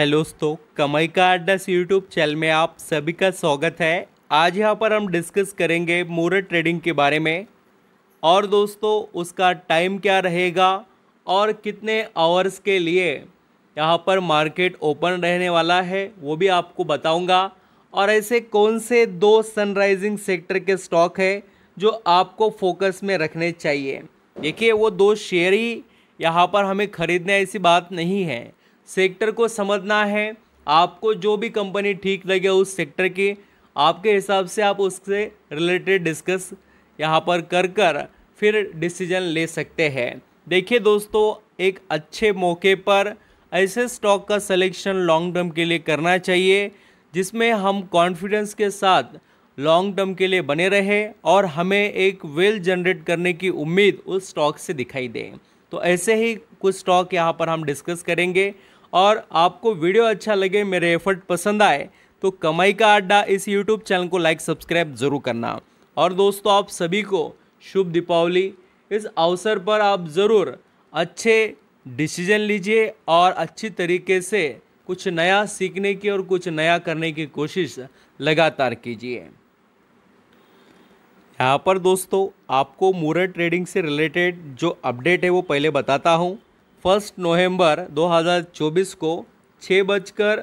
hello दोस्तों कमाई का अड्डा यूट्यूब चैनल में आप सभी का स्वागत है आज यहाँ पर हम डिस्कस करेंगे मोरट ट्रेडिंग के बारे में और दोस्तों उसका टाइम क्या रहेगा और कितने आवर्स के लिए यहाँ पर मार्केट ओपन रहने वाला है वो भी आपको बताऊँगा और ऐसे कौन से दो सनराइजिंग सेक्टर के स्टॉक है जो आपको फोकस में रखने चाहिए देखिए वो दो शेयर ही यहाँ पर हमें ख़रीदने ऐसी बात नहीं है सेक्टर को समझना है आपको जो भी कंपनी ठीक लगे उस सेक्टर की आपके हिसाब से आप उससे रिलेटेड डिस्कस यहाँ पर कर कर फिर डिसीजन ले सकते हैं देखिए दोस्तों एक अच्छे मौके पर ऐसे स्टॉक का सिलेक्शन लॉन्ग टर्म के लिए करना चाहिए जिसमें हम कॉन्फिडेंस के साथ लॉन्ग टर्म के लिए बने रहे और हमें एक वेल जनरेट करने की उम्मीद उस स्टॉक से दिखाई दे तो ऐसे ही कुछ स्टॉक यहाँ पर हम डिस्कस करेंगे और आपको वीडियो अच्छा लगे मेरे एफर्ट पसंद आए तो कमाई का अड्डा इस यूट्यूब चैनल को लाइक सब्सक्राइब ज़रूर करना और दोस्तों आप सभी को शुभ दीपावली इस अवसर पर आप ज़रूर अच्छे डिसीजन लीजिए और अच्छी तरीके से कुछ नया सीखने की और कुछ नया करने की कोशिश लगातार कीजिए यहाँ पर दोस्तों आपको मूरत ट्रेडिंग से रिलेटेड जो अपडेट है वो पहले बताता हूँ फर्स्ट नवंबर 2024 को छः बजकर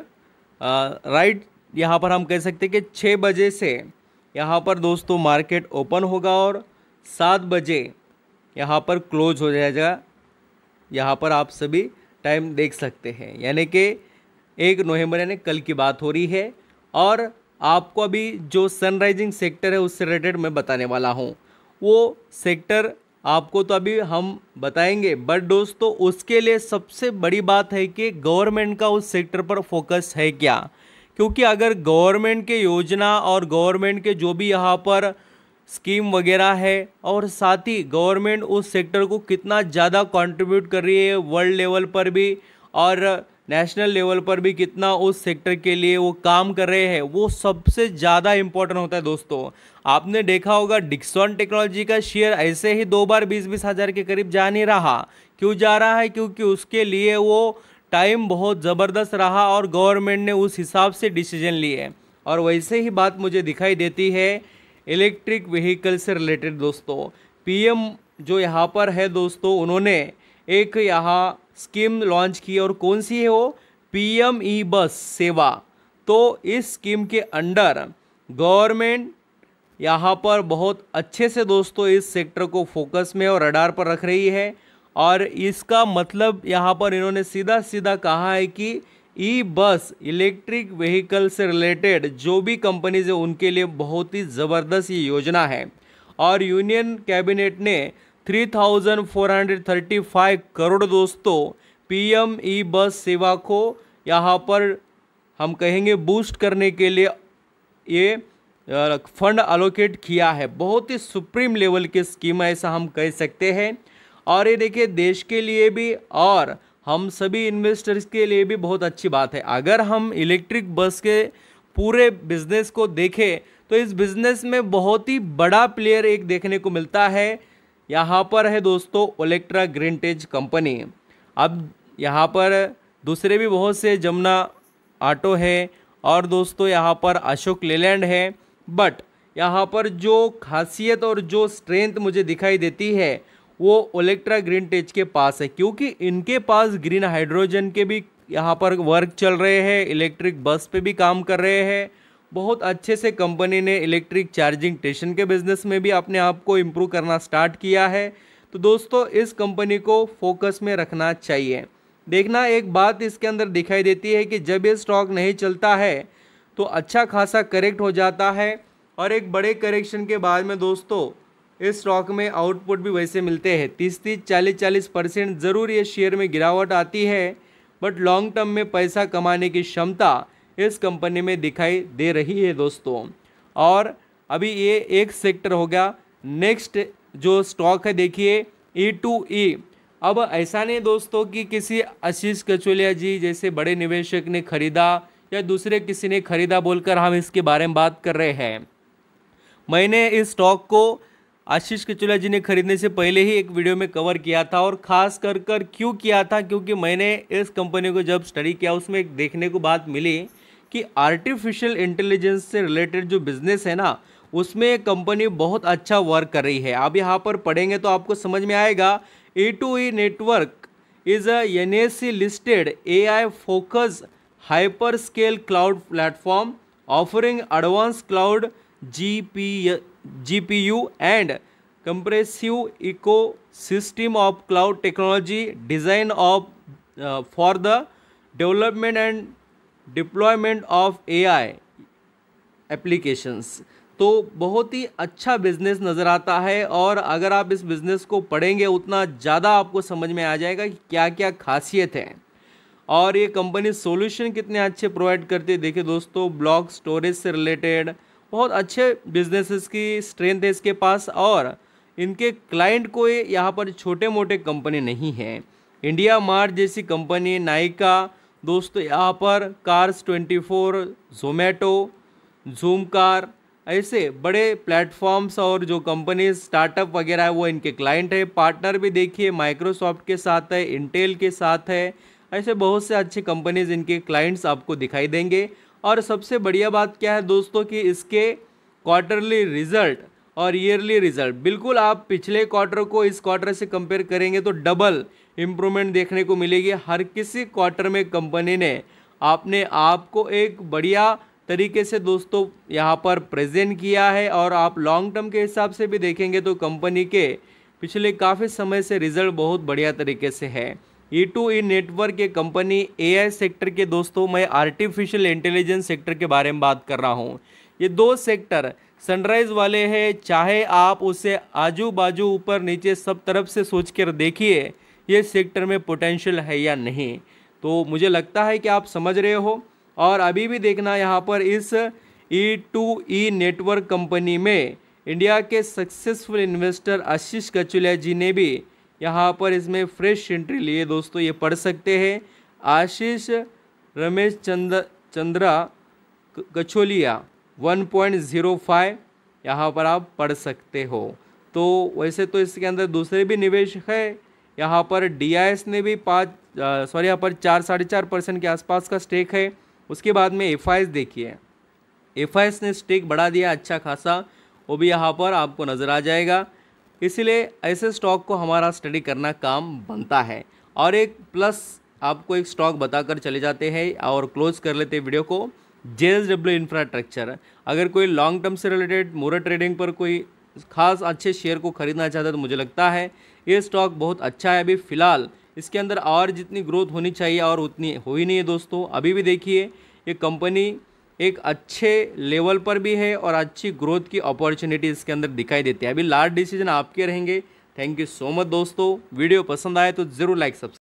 राइट यहाँ पर हम कह सकते हैं कि छः बजे से यहाँ पर दोस्तों मार्केट ओपन होगा और सात बजे यहाँ पर क्लोज हो जाएगा यहाँ पर आप सभी टाइम देख सकते हैं यानी कि एक नवंबर यानी कल की बात हो रही है और आपको अभी जो सनराइजिंग सेक्टर है उससे रिलेटेड मैं बताने वाला हूँ वो सेक्टर आपको तो अभी हम बताएंगे बट दोस्तों उसके लिए सबसे बड़ी बात है कि गवर्नमेंट का उस सेक्टर पर फोकस है क्या क्योंकि अगर गवर्नमेंट के योजना और गवर्नमेंट के जो भी यहाँ पर स्कीम वगैरह है और साथ ही गवर्नमेंट उस सेक्टर को कितना ज़्यादा कंट्रीब्यूट कर रही है वर्ल्ड लेवल पर भी और नेशनल लेवल पर भी कितना उस सेक्टर के लिए वो काम कर रहे हैं वो सबसे ज़्यादा इम्पोर्टेंट होता है दोस्तों आपने देखा होगा डिक्सॉन टेक्नोलॉजी का शेयर ऐसे ही दो बार बीस बीस हज़ार के करीब जा नहीं रहा क्यों जा रहा है क्योंकि उसके लिए वो टाइम बहुत ज़बरदस्त रहा और गवर्नमेंट ने उस हिसाब से डिसीजन लिए और वैसे ही बात मुझे दिखाई देती है इलेक्ट्रिक व्हीकल से रिलेटेड दोस्तों पीएम जो यहाँ पर है दोस्तों उन्होंने एक यहाँ स्कीम लॉन्च की है और कौन सी है वो पी एम ई बस सेवा तो इस स्कीम के अंडर गवर्नमेंट यहाँ पर बहुत अच्छे से दोस्तों इस सेक्टर को फोकस में और रडार पर रख रही है और इसका मतलब यहाँ पर इन्होंने सीधा सीधा कहा है कि ई बस इलेक्ट्रिक व्हीकल से रिलेटेड जो भी कंपनीज है उनके लिए बहुत ही ज़बरदस्त ये योजना है और यूनियन कैबिनेट ने 3,435 करोड़ दोस्तों पीएम ई बस सेवा को यहाँ पर हम कहेंगे बूस्ट करने के लिए ये फंड अलोकेट किया है बहुत ही सुप्रीम लेवल की स्कीम ऐसा हम कह सकते हैं और ये देखिए देश के लिए भी और हम सभी इन्वेस्टर्स के लिए भी बहुत अच्छी बात है अगर हम इलेक्ट्रिक बस के पूरे बिजनेस को देखें तो इस बिज़नेस में बहुत ही बड़ा प्लेयर एक देखने को मिलता है यहाँ पर है दोस्तों ओलेक्ट्रा टेज कंपनी अब यहाँ पर दूसरे भी बहुत से जमुना ऑटो है और दोस्तों यहाँ पर अशोक लेलैंड है बट यहाँ पर जो खासियत और जो स्ट्रेंथ मुझे दिखाई देती है वो ओलेक्ट्रा ग्रीन टेज के पास है क्योंकि इनके पास ग्रीन हाइड्रोजन के भी यहाँ पर वर्क चल रहे हैं इलेक्ट्रिक बस पे भी काम कर रहे हैं बहुत अच्छे से कंपनी ने इलेक्ट्रिक चार्जिंग स्टेशन के बिज़नेस में भी अपने आप को इम्प्रूव करना स्टार्ट किया है तो दोस्तों इस कंपनी को फोकस में रखना चाहिए देखना एक बात इसके अंदर दिखाई देती है कि जब ये स्टॉक नहीं चलता है तो अच्छा खासा करेक्ट हो जाता है और एक बड़े करेक्शन के बाद में दोस्तों इस स्टॉक में आउटपुट भी वैसे मिलते हैं तीस तीस चालीस चालीस परसेंट ज़रूर ये शेयर में गिरावट आती है बट लॉन्ग टर्म में पैसा कमाने की क्षमता इस कंपनी में दिखाई दे रही है दोस्तों और अभी ये एक सेक्टर हो गया नेक्स्ट जो स्टॉक है देखिए ई टू ई अब ऐसा नहीं दोस्तों कि किसी आशीष कचोलिया जी जैसे बड़े निवेशक ने खरीदा या दूसरे किसी ने खरीदा बोलकर हम इसके बारे में बात कर रहे हैं मैंने इस स्टॉक को आशीष कचोलिया जी ने खरीदने से पहले ही एक वीडियो में कवर किया था और ख़ास कर कर क्यों किया था क्योंकि मैंने इस कंपनी को जब स्टडी किया उसमें एक देखने को बात मिली कि आर्टिफिशियल इंटेलिजेंस से रिलेटेड जो बिज़नेस है ना उसमें कंपनी बहुत अच्छा वर्क कर रही है आप यहाँ पर पढ़ेंगे तो आपको समझ में आएगा E two E network is an A S C listed A I focus hyper scale cloud platform offering advance cloud G P G P U and compressive ecosystem of cloud technology design of for the development and deployment of A I applications तो बहुत ही अच्छा business नज़र आता है और अगर आप इस बिज़नेस को पढ़ेंगे उतना ज़्यादा आपको समझ में आ जाएगा कि क्या क्या खासियत है और ये कंपनी सॉल्यूशन कितने अच्छे प्रोवाइड करती है देखिए दोस्तों ब्लॉक स्टोरेज से रिलेटेड बहुत अच्छे बिजनेसेस की स्ट्रेंथ है इसके पास और इनके क्लाइंट को यहाँ पर छोटे मोटे कंपनी नहीं है इंडिया मार्ट जैसी कंपनी नाइका दोस्तों यहाँ पर cars 24 four Zomato zoom car ऐसे बड़े प्लेटफॉर्म्स और जो कंपनीज स्टार्टअप वगैरह है वो इनके क्लाइंट है पार्टनर भी देखिए माइक्रोसॉफ्ट के साथ है इंटेल के साथ है ऐसे बहुत से अच्छे कंपनीज इनके क्लाइंट्स आपको दिखाई देंगे और सबसे बढ़िया बात क्या है दोस्तों कि इसके क्वार्टरली रिजल्ट और ईयरली रिजल्ट बिल्कुल आप पिछले क्वार्टर को इस क्वार्टर से कंपेयर करेंगे तो डबल इम्प्रूवमेंट देखने को मिलेगी हर किसी क्वार्टर में कंपनी ने आपने आपको एक बढ़िया तरीके से दोस्तों यहाँ पर प्रेजेंट किया है और आप लॉन्ग टर्म के हिसाब से भी देखेंगे तो कंपनी के पिछले काफ़ी समय से रिजल्ट बहुत बढ़िया तरीके से है ई टू ई नेटवर्क के कंपनी ए सेक्टर के दोस्तों मैं आर्टिफिशियल इंटेलिजेंस सेक्टर के बारे में बात कर रहा हूँ ये दो सेक्टर सनराइज़ वाले हैं चाहे आप उसे आजू बाजू ऊपर नीचे सब तरफ से सोच कर देखिए ये सेक्टर में पोटेंशियल है या नहीं तो मुझे लगता है कि आप समझ रहे हो और अभी भी देखना यहाँ पर इस E two E network company में इंडिया के सक्सेसफुल इन्वेस्टर आशीष कचुलिया जी ने भी यहाँ पर इसमें फ्रेश एंट्री लिए दोस्तों ये पढ़ सकते हैं आशीष रमेश चंद्र चंद्रा कछोलिया 1.05 यहाँ पर आप पढ़ सकते हो तो वैसे तो इसके अंदर दूसरे भी निवेश है यहाँ पर डी ने भी पाँच सॉरी यहाँ पर चार साढ़े चार परसेंट के आसपास का स्टेक है उसके बाद में एफ देखिए एफ ने स्टेक बढ़ा दिया अच्छा खासा वो भी यहाँ पर आपको नज़र आ जाएगा इसलिए ऐसे स्टॉक को हमारा स्टडी करना काम बनता है और एक प्लस आपको एक स्टॉक बताकर चले जाते हैं और क्लोज कर लेते वीडियो को जे एस डब्ल्यू इंफ्रास्ट्रक्चर अगर कोई लॉन्ग टर्म से रिलेटेड मोरा ट्रेडिंग पर कोई खास अच्छे शेयर को खरीदना चाहता है तो मुझे लगता है ये स्टॉक बहुत अच्छा है अभी फ़िलहाल इसके अंदर और जितनी ग्रोथ होनी चाहिए और उतनी हो ही नहीं है दोस्तों अभी भी देखिए ये कंपनी एक अच्छे लेवल पर भी है और अच्छी ग्रोथ की अपॉर्चुनिटी इसके अंदर दिखाई देती है अभी लास्ट डिसीजन आपके रहेंगे थैंक यू सो मच दोस्तों वीडियो पसंद आए तो ज़रूर लाइक सब्सक्राइब